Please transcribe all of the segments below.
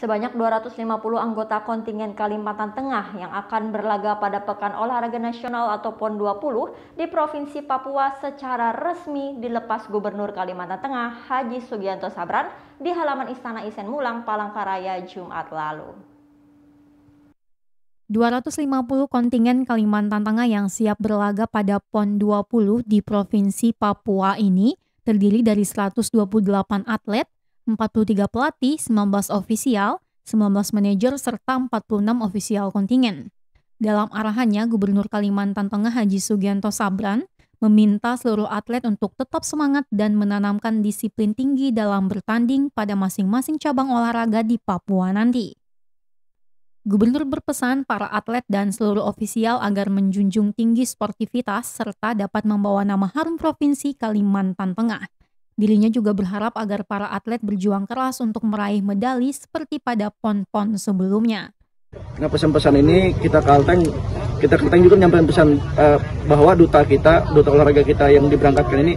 Sebanyak 250 anggota kontingen Kalimantan Tengah yang akan berlaga pada Pekan Olahraga Nasional atau PON 20 di Provinsi Papua secara resmi dilepas Gubernur Kalimantan Tengah Haji Sugianto Sabran di halaman Istana Isen Mulang, Palangkaraya, Jumat lalu. 250 kontingen Kalimantan Tengah yang siap berlaga pada PON 20 di Provinsi Papua ini terdiri dari 128 atlet 43 pelatih, 19 ofisial, 19 manajer, serta 46 ofisial kontingen. Dalam arahannya, Gubernur Kalimantan Tengah Haji Sugianto Sabran meminta seluruh atlet untuk tetap semangat dan menanamkan disiplin tinggi dalam bertanding pada masing-masing cabang olahraga di Papua nanti. Gubernur berpesan para atlet dan seluruh ofisial agar menjunjung tinggi sportivitas serta dapat membawa nama harum provinsi Kalimantan Tengah. Dirinya juga berharap agar para atlet berjuang keras untuk meraih medali seperti pada pon-pon sebelumnya. Nah pesan-pesan ini kita Kalteng, kita Kalteng juga menyampaikan pesan uh, bahwa duta kita, duta olahraga kita yang diberangkatkan ini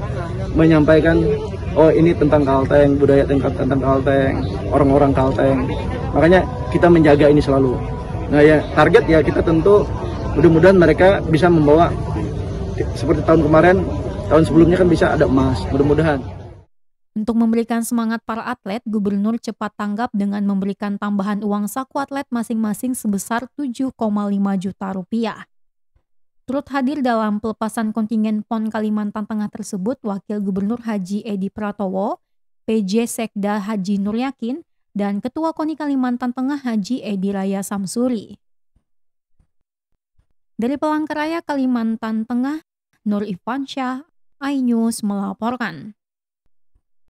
menyampaikan oh ini tentang Kalteng, budaya tingkat tentang Kalteng, orang-orang Kalteng. Makanya kita menjaga ini selalu. Nah ya target ya kita tentu mudah-mudahan mereka bisa membawa seperti tahun kemarin, tahun sebelumnya kan bisa ada emas, mudah-mudahan. Untuk memberikan semangat para atlet, gubernur cepat tanggap dengan memberikan tambahan uang saku atlet masing-masing sebesar 7,5 juta rupiah. Turut hadir dalam pelepasan kontingen PON Kalimantan Tengah tersebut, Wakil Gubernur Haji Edi Pratowo, PJ Sekda Haji Nur Yakin, dan Ketua KONI Kalimantan Tengah Haji Edi Raya Samsuri. Dari Pelangkaraya, Kalimantan Tengah, Nur Ivansyah, iNews melaporkan.